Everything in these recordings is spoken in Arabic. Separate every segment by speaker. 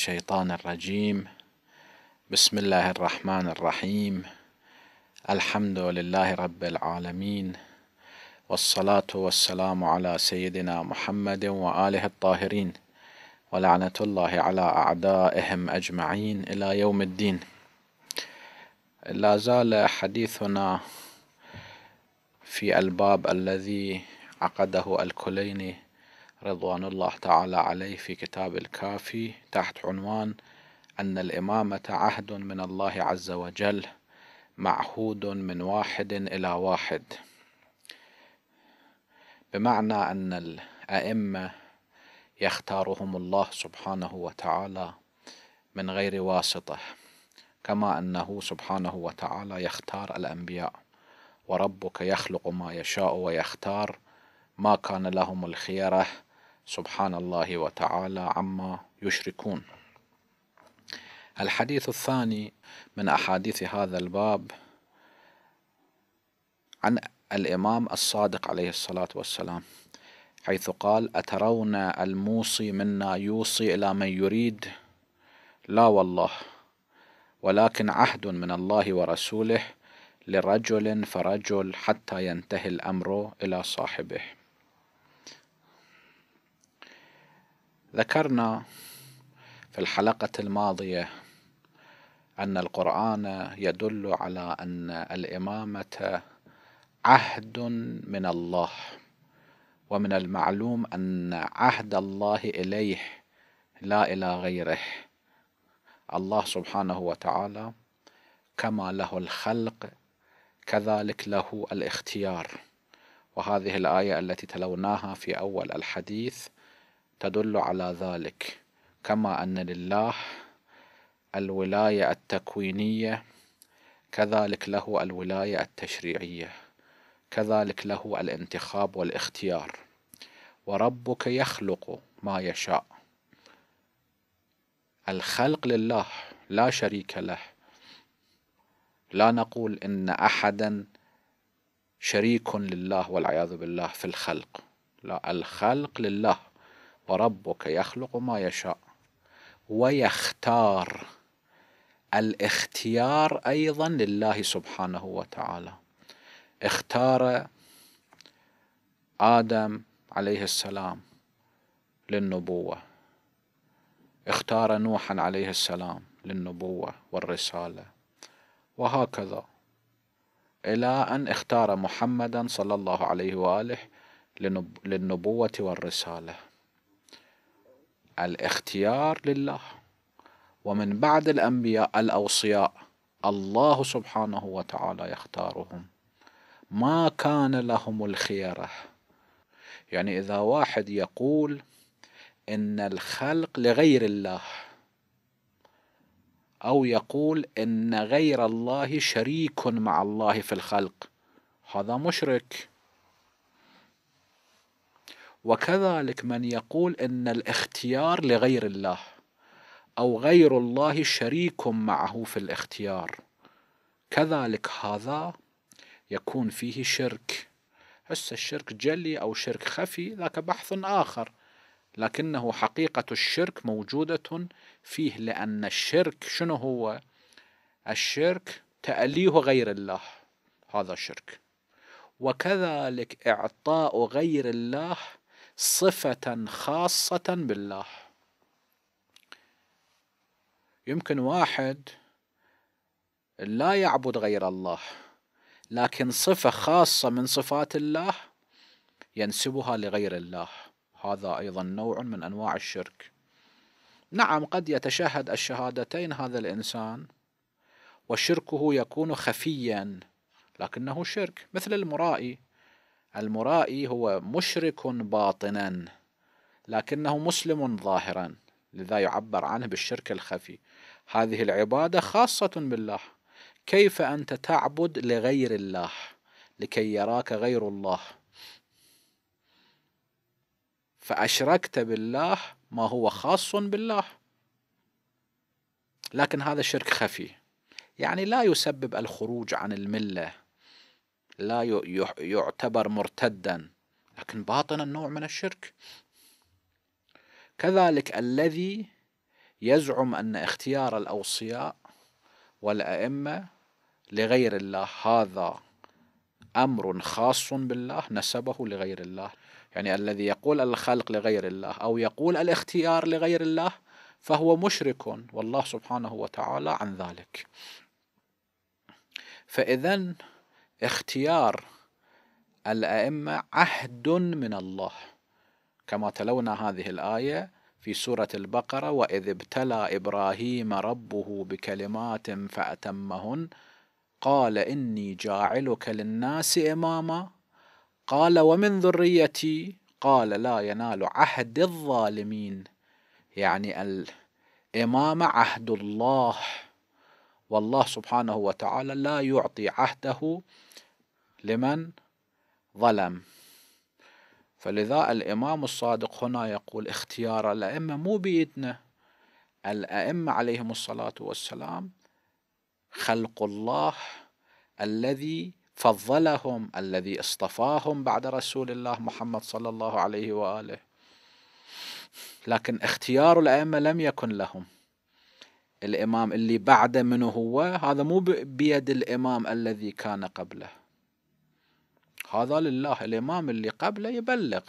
Speaker 1: الشيطان الرجيم بسم الله الرحمن الرحيم الحمد لله رب العالمين والصلاة والسلام على سيدنا محمد وآله الطاهرين ولعنة الله على أعدائهم أجمعين إلى يوم الدين لا زال حديثنا في الباب الذي عقده الكليني رضوان الله تعالى عليه في كتاب الكافي تحت عنوان أن الإمامة عهد من الله عز وجل معهود من واحد إلى واحد بمعنى أن الأئمة يختارهم الله سبحانه وتعالى من غير واسطة كما أنه سبحانه وتعالى يختار الأنبياء وربك يخلق ما يشاء ويختار ما كان لهم الخيره سبحان الله وتعالى عما يشركون الحديث الثاني من أحاديث هذا الباب عن الإمام الصادق عليه الصلاة والسلام حيث قال أترون الموصي منا يوصي إلى من يريد لا والله ولكن عهد من الله ورسوله لرجل فرجل حتى ينتهي الأمر إلى صاحبه ذكرنا في الحلقة الماضية أن القرآن يدل على أن الإمامة عهد من الله ومن المعلوم أن عهد الله إليه لا إلى غيره الله سبحانه وتعالى كما له الخلق كذلك له الاختيار وهذه الآية التي تلوناها في أول الحديث تدل على ذلك كما أن لله الولاية التكوينية كذلك له الولاية التشريعية كذلك له الانتخاب والاختيار وربك يخلق ما يشاء الخلق لله لا شريك له لا نقول إن أحدا شريك لله والعياذ بالله في الخلق لا الخلق لله وربك يخلق ما يشاء ويختار الاختيار ايضا لله سبحانه وتعالى اختار ادم عليه السلام للنبوه اختار نوحا عليه السلام للنبوه والرساله وهكذا الى ان اختار محمدا صلى الله عليه واله للنبوه والرساله الاختيار لله ومن بعد الأنبياء الأوصياء الله سبحانه وتعالى يختارهم ما كان لهم الخيره يعني إذا واحد يقول إن الخلق لغير الله أو يقول إن غير الله شريك مع الله في الخلق هذا مشرك وكذلك من يقول ان الاختيار لغير الله او غير الله شريك معه في الاختيار كذلك هذا يكون فيه شرك حس الشرك جلي او شرك خفي ذاك بحث اخر لكنه حقيقة الشرك موجودة فيه لأن الشرك شنو هو؟ الشرك تأليه غير الله هذا شرك وكذلك إعطاء غير الله صفة خاصة بالله يمكن واحد لا يعبد غير الله لكن صفة خاصة من صفات الله ينسبها لغير الله هذا أيضا نوع من أنواع الشرك نعم قد يتشهد الشهادتين هذا الإنسان وشركه يكون خفيا لكنه شرك مثل المرائي المرائي هو مشرك باطنا لكنه مسلم ظاهرا لذا يعبر عنه بالشرك الخفي هذه العبادة خاصة بالله كيف أنت تعبد لغير الله لكي يراك غير الله فأشركت بالله ما هو خاص بالله لكن هذا شرك خفي يعني لا يسبب الخروج عن المله لا يعتبر مرتدا لكن باطنا نوع من الشرك كذلك الذي يزعم أن اختيار الأوصياء والأئمة لغير الله هذا أمر خاص بالله نسبه لغير الله يعني الذي يقول الخلق لغير الله أو يقول الاختيار لغير الله فهو مشرك والله سبحانه وتعالى عن ذلك فإذا اختيار الأئمة عهد من الله كما تلونا هذه الآية في سورة البقرة وإذ ابتلى إبراهيم ربه بكلمات فأتمهن قال إني جاعلك للناس إماما قال ومن ذريتي قال لا ينال عهد الظالمين يعني الإمام عهد الله والله سبحانه وتعالى لا يعطي عهده لمن ظلم فلذا الإمام الصادق هنا يقول اختيار الأئمة مو بيدنا الأئمة عليهم الصلاة والسلام خلق الله الذي فضلهم الذي اصطفاهم بعد رسول الله محمد صلى الله عليه وآله لكن اختيار الأئمة لم يكن لهم الإمام اللي بعده من هو هذا مو بيد الإمام الذي كان قبله هذا لله الإمام اللي قبله يبلغ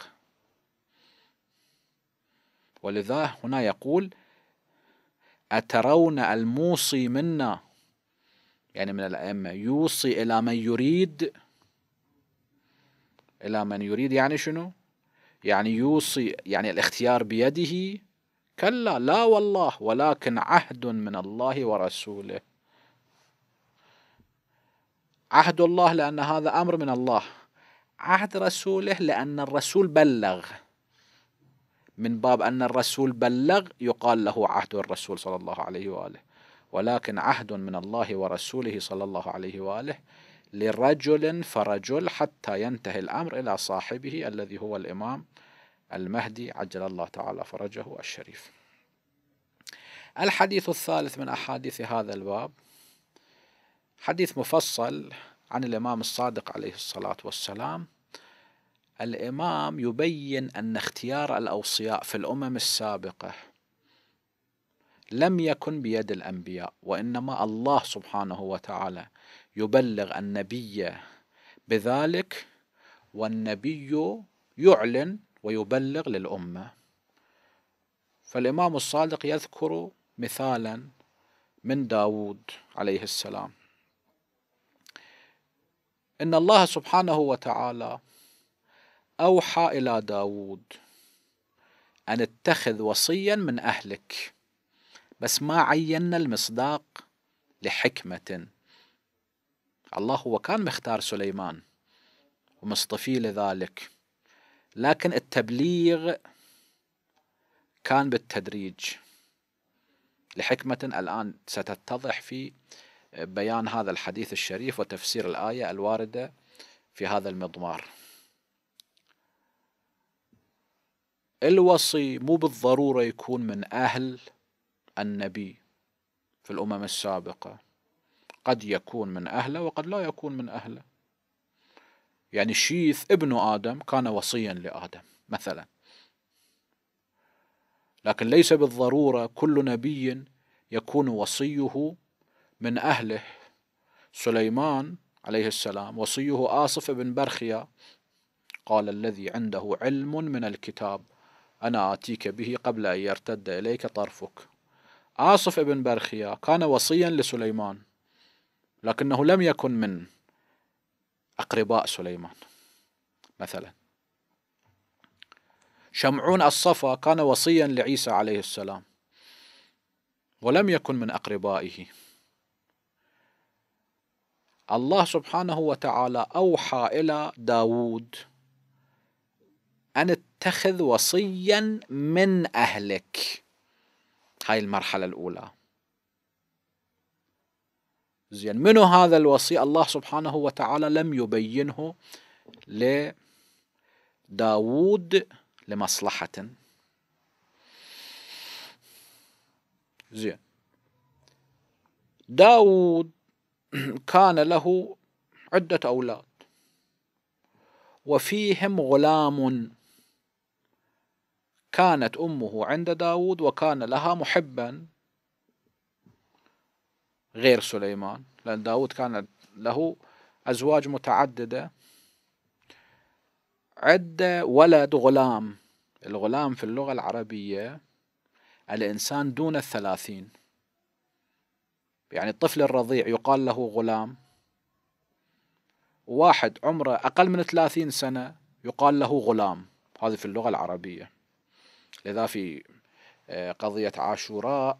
Speaker 1: ولذا هنا يقول أترون الموصي منا يعني من الأئمة يوصي إلى من يريد إلى من يريد يعني شنو يعني يوصي يعني الاختيار بيده كلا لا والله ولكن عهد من الله ورسوله عهد الله لأن هذا أمر من الله عهد رسوله لأن الرسول بلغ من باب أن الرسول بلغ يقال له عهد الرسول صلى الله عليه وآله ولكن عهد من الله ورسوله صلى الله عليه وآله لرجل فرجل حتى ينتهي الأمر إلى صاحبه الذي هو الإمام المهدي عجل الله تعالى فرجه الشريف الحديث الثالث من أحاديث هذا الباب حديث مفصل عن الإمام الصادق عليه الصلاة والسلام الإمام يبين أن اختيار الأوصياء في الأمم السابقة لم يكن بيد الأنبياء وإنما الله سبحانه وتعالى يبلغ النبي بذلك والنبي يعلن ويبلغ للأمة فالإمام الصادق يذكر مثالا من داود عليه السلام إن الله سبحانه وتعالى أوحى إلى داود أن اتخذ وصيا من أهلك بس ما عينا المصداق لحكمة الله هو كان مختار سليمان ومصطفيه لذلك لكن التبليغ كان بالتدريج لحكمة الآن ستتضح في بيان هذا الحديث الشريف وتفسير الآية الواردة في هذا المضمار الوصي مو بالضرورة يكون من أهل النبي في الأمم السابقة قد يكون من أهله وقد لا يكون من أهله يعني شيث ابن آدم كان وصيا لآدم مثلا لكن ليس بالضرورة كل نبي يكون وصيه من أهله سليمان عليه السلام وصيه آصف بن برخيا قال الذي عنده علم من الكتاب أنا آتيك به قبل أن يرتد إليك طرفك آصف بن برخيا كان وصيا لسليمان لكنه لم يكن من أقرباء سليمان مثلا شمعون الصفا كان وصيا لعيسى عليه السلام ولم يكن من أقربائه الله سبحانه وتعالى أوحى إلى داود أن اتخذ وصيا من أهلك هاي المرحلة الأولى زين منو هذا الوصي الله سبحانه وتعالى لم يبينه لداود لمصلحة زين داود كان له عدة أولاد وفيهم غلام كانت أمه عند داود وكان لها محبا غير سليمان لأن داود كان له أزواج متعددة عد ولد غلام الغلام في اللغة العربية الإنسان دون الثلاثين يعني الطفل الرضيع يقال له غلام واحد عمره أقل من 30 سنة يقال له غلام هذه في اللغة العربية لذا في آه، قضية عاشوراء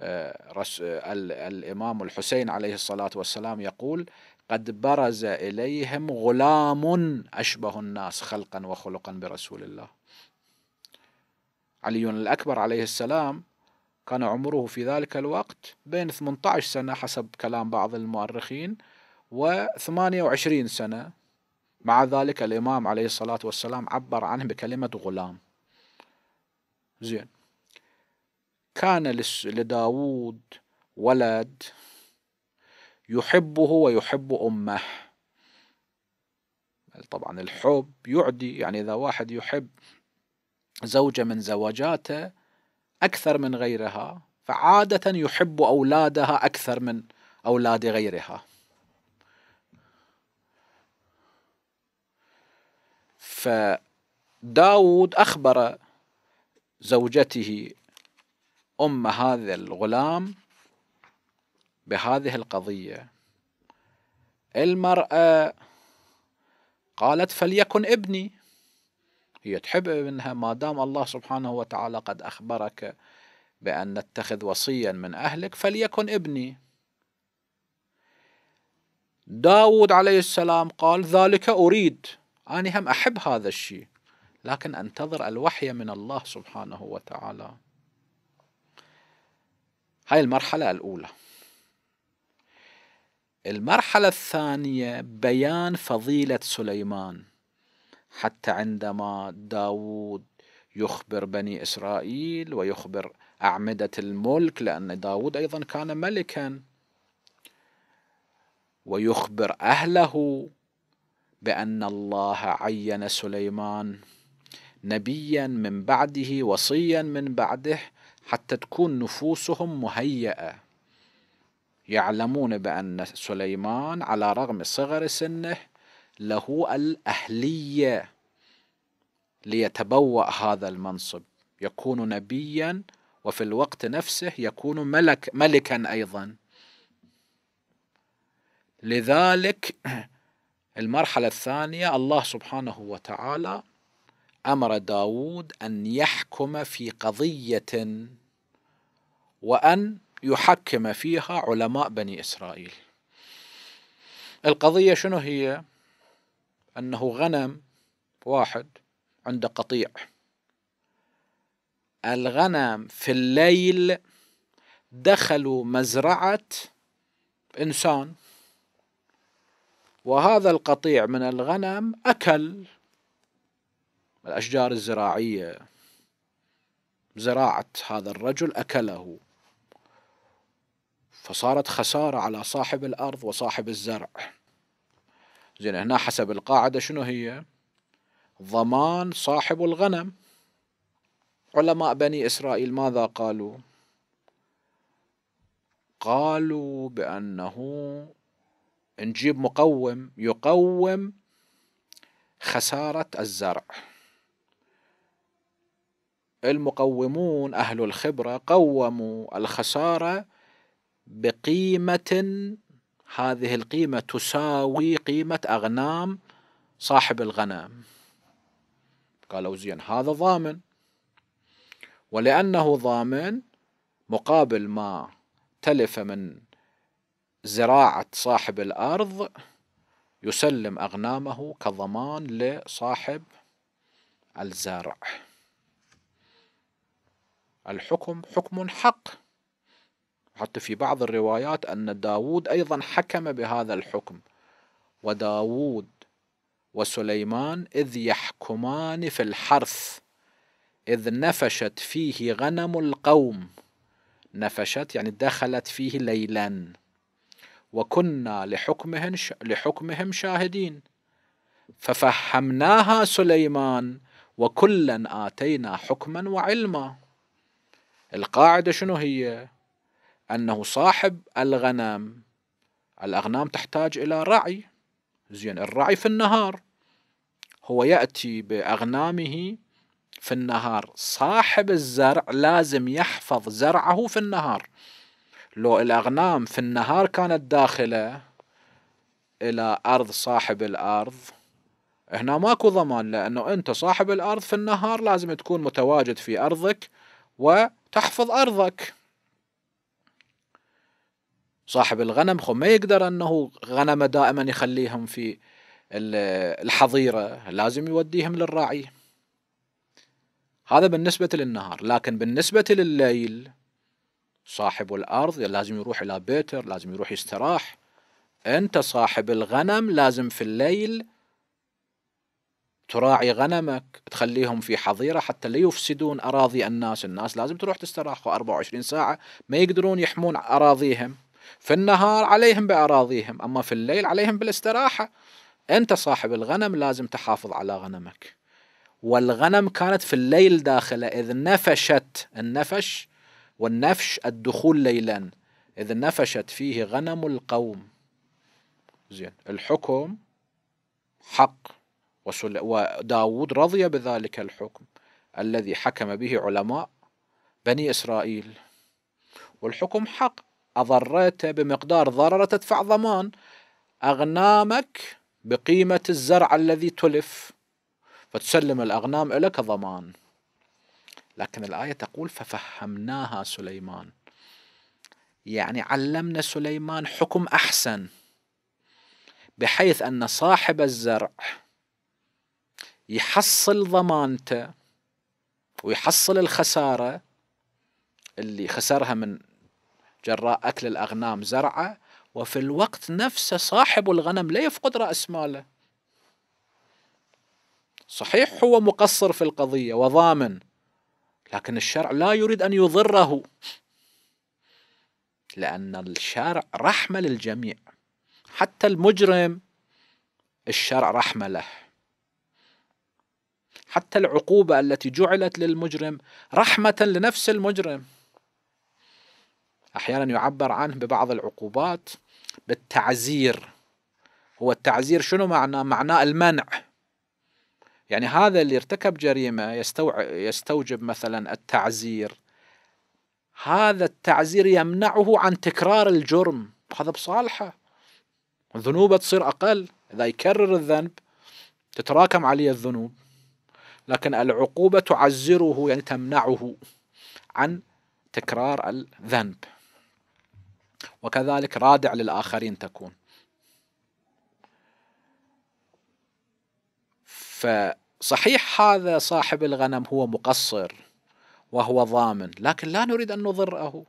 Speaker 1: آه، آه، الإمام الحسين عليه الصلاة والسلام يقول قد برز إليهم غلام أشبه الناس خلقا وخلقا برسول الله علي الأكبر عليه السلام كان عمره في ذلك الوقت بين 18 سنة حسب كلام بعض المؤرخين و 28 سنة مع ذلك الإمام عليه الصلاة والسلام عبر عنه بكلمة غلام زين كان لداوود ولد يحبه ويحب أمه طبعا الحب يعدي يعني إذا واحد يحب زوجة من زوجاته أكثر من غيرها فعادة يحب أولادها أكثر من أولاد غيرها فداود أخبر زوجته أم هذا الغلام بهذه القضية المرأة قالت فليكن ابني هي تحب ابنها ما دام الله سبحانه وتعالى قد أخبرك بأن نتخذ وصيا من أهلك فليكن ابني داود عليه السلام قال ذلك أريد أنا هم أحب هذا الشيء لكن أنتظر الوحي من الله سبحانه وتعالى هاي المرحلة الأولى المرحلة الثانية بيان فضيلة سليمان حتى عندما داود يخبر بني إسرائيل ويخبر أعمدة الملك لأن داود أيضا كان ملكا ويخبر أهله بأن الله عين سليمان نبيا من بعده وصيا من بعده حتى تكون نفوسهم مهيئة يعلمون بأن سليمان على رغم صغر سنه له الأهلية ليتبوأ هذا المنصب يكون نبيا وفي الوقت نفسه يكون ملك ملكا أيضا لذلك المرحلة الثانية الله سبحانه وتعالى أمر داود أن يحكم في قضية وأن يحكم فيها علماء بني إسرائيل القضية شنو هي؟ أنه غنم واحد عنده قطيع الغنم في الليل دخلوا مزرعة إنسان وهذا القطيع من الغنم أكل الأشجار الزراعية زراعة هذا الرجل أكله فصارت خسارة على صاحب الأرض وصاحب الزرع زين هنا حسب القاعدة شنو هي ضمان صاحب الغنم علماء بني إسرائيل ماذا قالوا قالوا بأنه نجيب مقوم يقوم خسارة الزرع المقومون أهل الخبرة قوموا الخسارة بقيمة هذه القيمة تساوي قيمة أغنام صاحب الغنم قالوا زين هذا ضامن ولأنه ضامن مقابل ما تلف من زراعة صاحب الأرض يسلم أغنامه كضمان لصاحب الزرع الحكم حكم حق حتى في بعض الروايات أن داود أيضا حكم بهذا الحكم وداود وسليمان إذ يحكمان في الحرث إذ نفشت فيه غنم القوم نفشت يعني دخلت فيه ليلا وكنا لحكمهم لحكمهم شاهدين ففهمناها سليمان وكلا آتينا حكما وعلما القاعدة شنو هي؟ أنه صاحب الغنم الأغنام تحتاج إلى رعي زين الرعي في النهار هو يأتي بأغنامه في النهار صاحب الزرع لازم يحفظ زرعه في النهار لو الأغنام في النهار كانت داخلة إلى أرض صاحب الأرض هنا ماكو ضمان لأنه أنت صاحب الأرض في النهار لازم تكون متواجد في أرضك وتحفظ أرضك صاحب الغنم خو ما يقدر انه غنمه دائما يخليهم في الحظيرة لازم يوديهم للراعي هذا بالنسبة للنهار لكن بالنسبة لليل صاحب الأرض لازم يروح إلى بيتر لازم يروح يستراح أنت صاحب الغنم لازم في الليل تراعي غنمك تخليهم في حظيرة حتى لا يفسدون أراضي الناس الناس لازم تروح تستراح 24 ساعة ما يقدرون يحمون أراضيهم في النهار عليهم بأراضيهم أما في الليل عليهم بالاستراحة أنت صاحب الغنم لازم تحافظ على غنمك والغنم كانت في الليل داخلة إذ نفشت النفش والنفش الدخول ليلا إذ نفشت فيه غنم القوم زين الحكم حق وداود رضي بذلك الحكم الذي حكم به علماء بني إسرائيل والحكم حق أضريته بمقدار ضرره تدفع ضمان أغنامك بقيمة الزرع الذي تلف فتسلم الأغنام لك ضمان لكن الآية تقول ففهمناها سليمان يعني علمنا سليمان حكم أحسن بحيث أن صاحب الزرع يحصل ضمانته ويحصل الخسارة اللي خسرها من جراء أكل الأغنام زرعه وفي الوقت نفسه صاحب الغنم لا يفقد رأس ماله صحيح هو مقصر في القضية وضامن لكن الشرع لا يريد أن يضره لأن الشرع رحمة للجميع حتى المجرم الشرع رحمة له حتى العقوبة التي جعلت للمجرم رحمة لنفس المجرم أحيانا يعبر عنه ببعض العقوبات بالتعزير هو التعزير شنو معناه؟ معناه المنع يعني هذا اللي ارتكب جريمة يستوع... يستوجب مثلا التعزير هذا التعزير يمنعه عن تكرار الجرم هذا بصالحه ذنوبه تصير أقل إذا يكرر الذنب تتراكم عليه الذنوب لكن العقوبة تعزره يعني تمنعه عن تكرار الذنب وكذلك رادع للآخرين تكون فصحيح هذا صاحب الغنم هو مقصر وهو ضامن لكن لا نريد أن نضره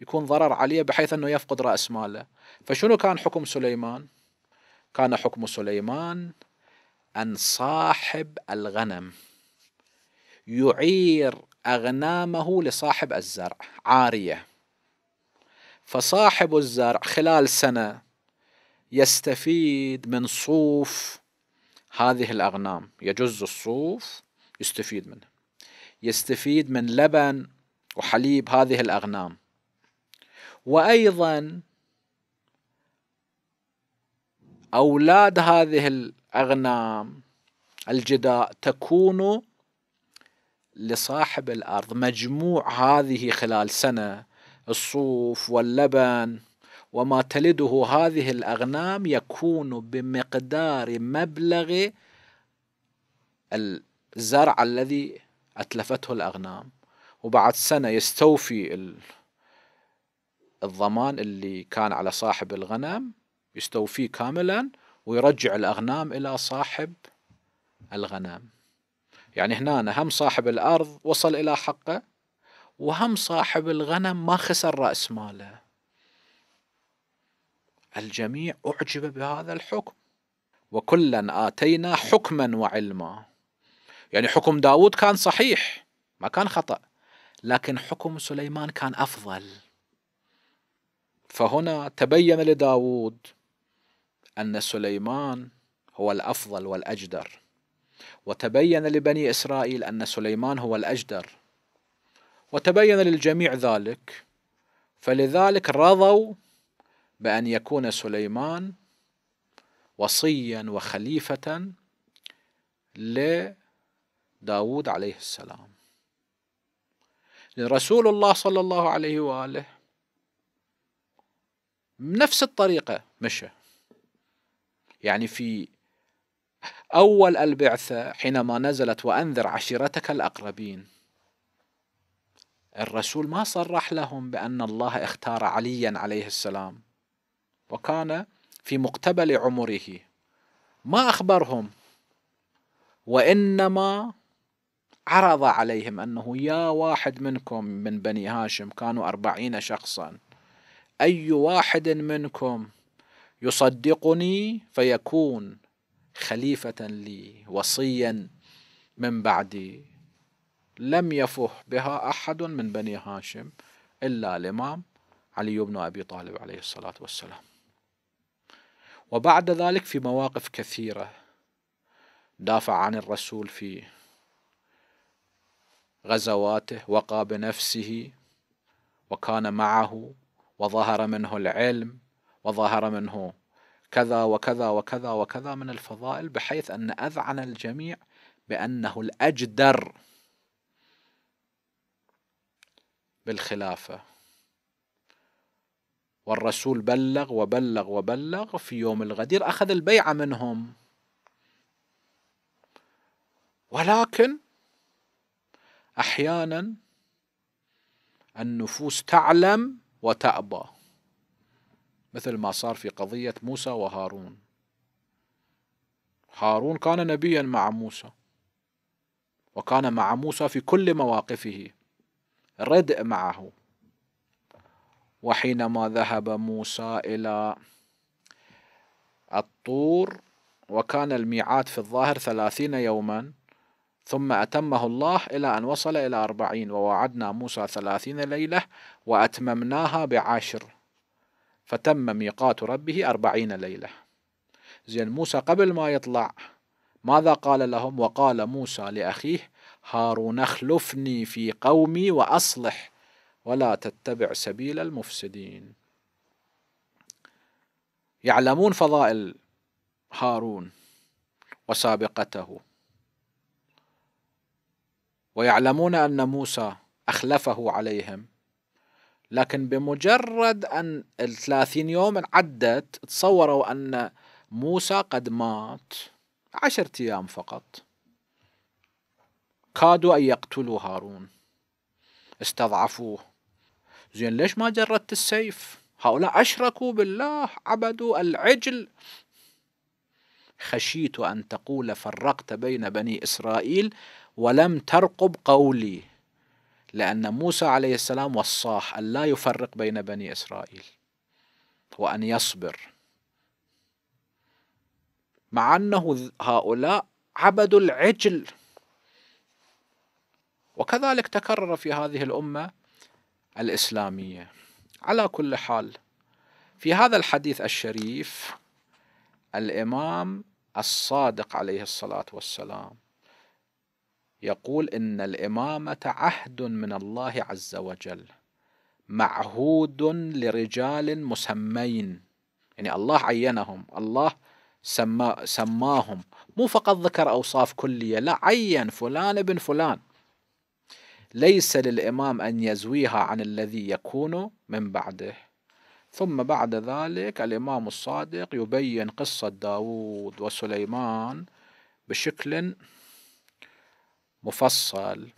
Speaker 1: يكون ضرر عليه بحيث أنه يفقد رأس ماله فشنو كان حكم سليمان كان حكم سليمان أن صاحب الغنم يعير أغنامه لصاحب الزرع عارية فصاحب الزرع خلال سنة يستفيد من صوف هذه الأغنام يجز الصوف يستفيد منه يستفيد من لبن وحليب هذه الأغنام وأيضا أولاد هذه الأغنام الجداء تكون لصاحب الأرض مجموع هذه خلال سنة الصوف واللبن وما تلده هذه الأغنام يكون بمقدار مبلغ الزرع الذي أتلفته الأغنام وبعد سنة يستوفي الضمان اللي كان على صاحب الغنم يستوفيه كاملا ويرجع الأغنام إلى صاحب الغنم يعني هنا هم صاحب الأرض وصل إلى حقه وهم صاحب الغنم ما خسر رأس ماله الجميع أعجب بهذا الحكم وكلا آتينا حكما وعلما يعني حكم داود كان صحيح ما كان خطأ لكن حكم سليمان كان أفضل فهنا تبين لداود أن سليمان هو الأفضل والأجدر وتبين لبني إسرائيل أن سليمان هو الأجدر وتبين للجميع ذلك فلذلك رضوا بأن يكون سليمان وصيا وخليفة لداود عليه السلام رسول الله صلى الله عليه وآله نفس الطريقة مشى يعني في أول البعثة حينما نزلت وأنذر عشيرتك الأقربين الرسول ما صرح لهم بأن الله اختار عليا عليه السلام وكان في مقتبل عمره ما أخبرهم وإنما عرض عليهم أنه يا واحد منكم من بني هاشم كانوا أربعين شخصا أي واحد منكم يصدقني فيكون خليفة لي وصيا من بعدي لم يفه بها أحد من بني هاشم إلا الإمام علي بن أبي طالب عليه الصلاة والسلام وبعد ذلك في مواقف كثيرة دافع عن الرسول في غزواته وقى بنفسه وكان معه وظهر منه العلم وظهر منه كذا وكذا وكذا وكذا من الفضائل بحيث أن أذعن الجميع بأنه الأجدر بالخلافة والرسول بلغ وبلغ وبلغ في يوم الغدير أخذ البيعة منهم ولكن أحيانا النفوس تعلم وتأبى مثل ما صار في قضية موسى وهارون هارون كان نبيا مع موسى وكان مع موسى في كل مواقفه ردء معه وحينما ذهب موسى إلى الطور وكان الميعاد في الظاهر ثلاثين يوما ثم أتمه الله إلى أن وصل إلى أربعين ووعدنا موسى ثلاثين ليلة وأتممناها بعشر فتم ميقات ربه أربعين ليلة زين موسى قبل ما يطلع ماذا قال لهم وقال موسى لأخيه هارون اخلفني في قومي واصلح ولا تتبع سبيل المفسدين يعلمون فضائل هارون وسابقته ويعلمون ان موسى اخلفه عليهم لكن بمجرد ان الثلاثين يوم عدت تصوروا ان موسى قد مات عشرة ايام فقط كادوا أن يقتلوا هارون استضعفوه زين ليش ما جردت السيف هؤلاء أشركوا بالله عبدوا العجل خشيت أن تقول فرقت بين بني إسرائيل ولم ترقب قولي لأن موسى عليه السلام وصاح أن لا يفرق بين بني إسرائيل وأن يصبر مع أنه هؤلاء عبدوا العجل وكذلك تكرر في هذه الأمة الإسلامية على كل حال في هذا الحديث الشريف الإمام الصادق عليه الصلاة والسلام يقول إن الإمامة عهد من الله عز وجل معهود لرجال مسمين يعني الله عينهم الله سما سماهم مو فقط ذكر أوصاف كلية لا عين فلان ابن فلان ليس للإمام أن يزويها عن الذي يكون من بعده ثم بعد ذلك الإمام الصادق يبين قصة داوود وسليمان بشكل مفصل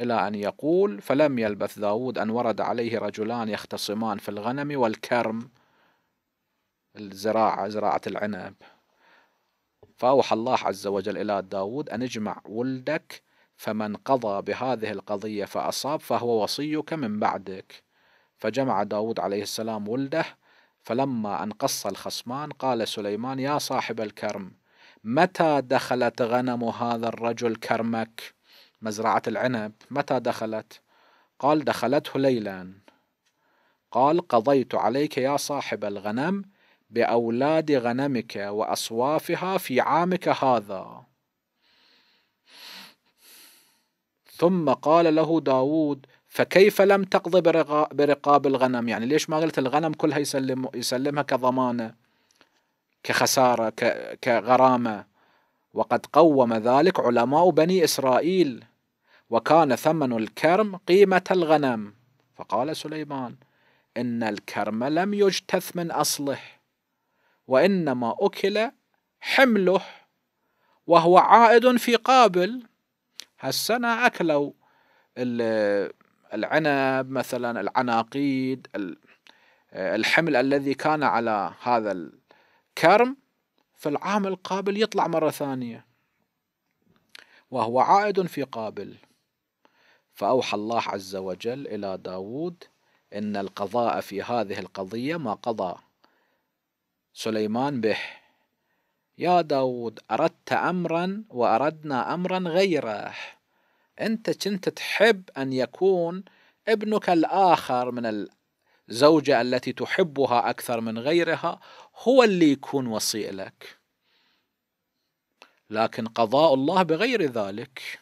Speaker 1: إلى أن يقول فلم يلبث داود أن ورد عليه رجلان يختصمان في الغنم والكرم الزراعة زراعة العنب فأوحى الله عز وجل إلى داود أن اجمع ولدك فمن قضى بهذه القضية فأصاب فهو وصيك من بعدك فجمع داود عليه السلام ولده فلما أن قص الخصمان قال سليمان يا صاحب الكرم متى دخلت غنم هذا الرجل كرمك مزرعة العنب متى دخلت قال دخلته ليلا قال قضيت عليك يا صاحب الغنم بأولاد غنمك وأصوافها في عامك هذا ثم قال له داود فكيف لم تقضي برقاب الغنم يعني ليش ما قلت الغنم كلها يسلم يسلمها كضمانة كخسارة كغرامة وقد قوم ذلك علماء بني إسرائيل وكان ثمن الكرم قيمة الغنم فقال سليمان إن الكرم لم يجتث من أصله وإنما أكل حمله وهو عائد في قابل هالسنة أكلوا العنب مثلا العناقيد الحمل الذي كان على هذا الكرم في العام القابل يطلع مرة ثانية وهو عائد في قابل فأوحى الله عز وجل إلى داود إن القضاء في هذه القضية ما قضى سليمان به يا داود أردت أمرا وأردنا أمرا غيره أنت كنت تحب أن يكون ابنك الآخر من الزوجة التي تحبها أكثر من غيرها هو اللي يكون وصي لك لكن قضاء الله بغير ذلك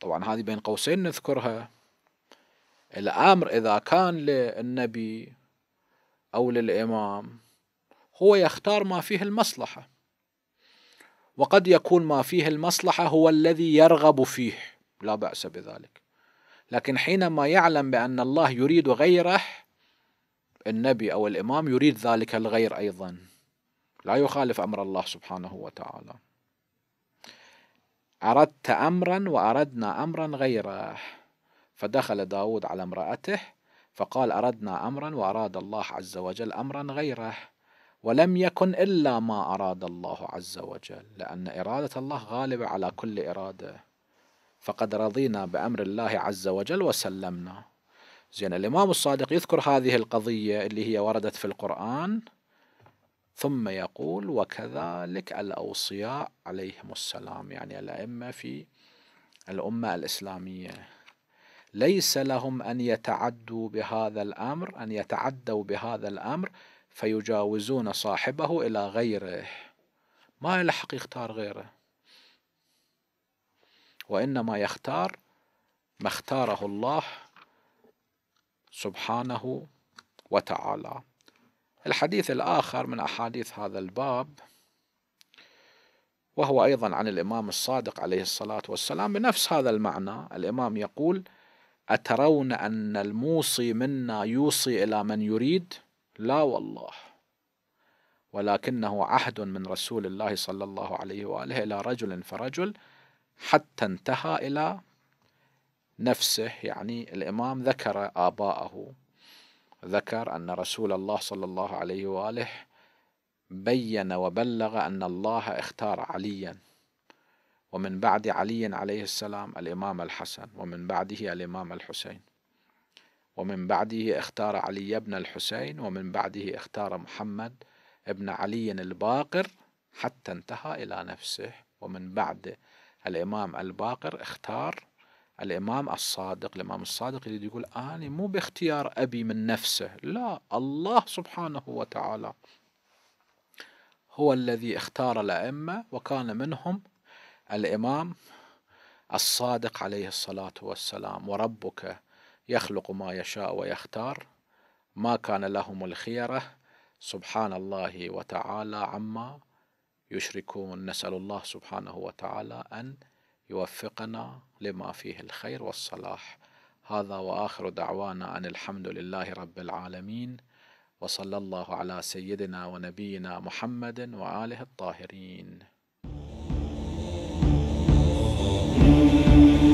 Speaker 1: طبعا هذه بين قوسين نذكرها الأمر إذا كان للنبي أو للإمام هو يختار ما فيه المصلحة وقد يكون ما فيه المصلحة هو الذي يرغب فيه لا بأس بذلك لكن حينما يعلم بأن الله يريد غيره النبي أو الإمام يريد ذلك الغير أيضا لا يخالف أمر الله سبحانه وتعالى أردت أمرا وأردنا أمرا غيره فدخل داود على امرأته فقال أردنا أمرا وأراد الله عز وجل أمرا غيره ولم يكن إلا ما أراد الله عز وجل لأن إرادة الله غالبة على كل إرادة فقد رضينا بأمر الله عز وجل وسلمنا زين الإمام الصادق يذكر هذه القضية اللي هي وردت في القرآن ثم يقول وكذلك الأوصياء عليهم السلام يعني الأئمة في الأمة الإسلامية ليس لهم أن يتعدوا بهذا الأمر أن يتعدوا بهذا الأمر فيجاوزون صاحبه إلى غيره ما يلحق يختار غيره وإنما يختار ما اختاره الله سبحانه وتعالى الحديث الآخر من أحاديث هذا الباب وهو أيضا عن الإمام الصادق عليه الصلاة والسلام بنفس هذا المعنى الإمام يقول أترون أن الموصي منا يوصي إلى من يريد لا والله ولكنه عهد من رسول الله صلى الله عليه واله الى رجل فرجل حتى انتهى الى نفسه يعني الامام ذكر اباءه ذكر ان رسول الله صلى الله عليه واله بين وبلغ ان الله اختار عليا ومن بعد علي عليه السلام الامام الحسن ومن بعده الامام الحسين ومن بعده اختار علي بن الحسين ومن بعده اختار محمد بن علي الباقر حتى انتهى إلى نفسه ومن بعد الإمام الباقر اختار الإمام الصادق الإمام الصادق يريد يقول أنا مو باختيار أبي من نفسه لا الله سبحانه وتعالى هو الذي اختار الأئمة وكان منهم الإمام الصادق عليه الصلاة والسلام وربك يخلق ما يشاء ويختار ما كان لهم الخيرة سبحان الله وتعالى عما يشركون نسأل الله سبحانه وتعالى أن يوفقنا لما فيه الخير والصلاح هذا وآخر دعوانا أن الحمد لله رب العالمين وصلى الله على سيدنا ونبينا محمد وآله الطاهرين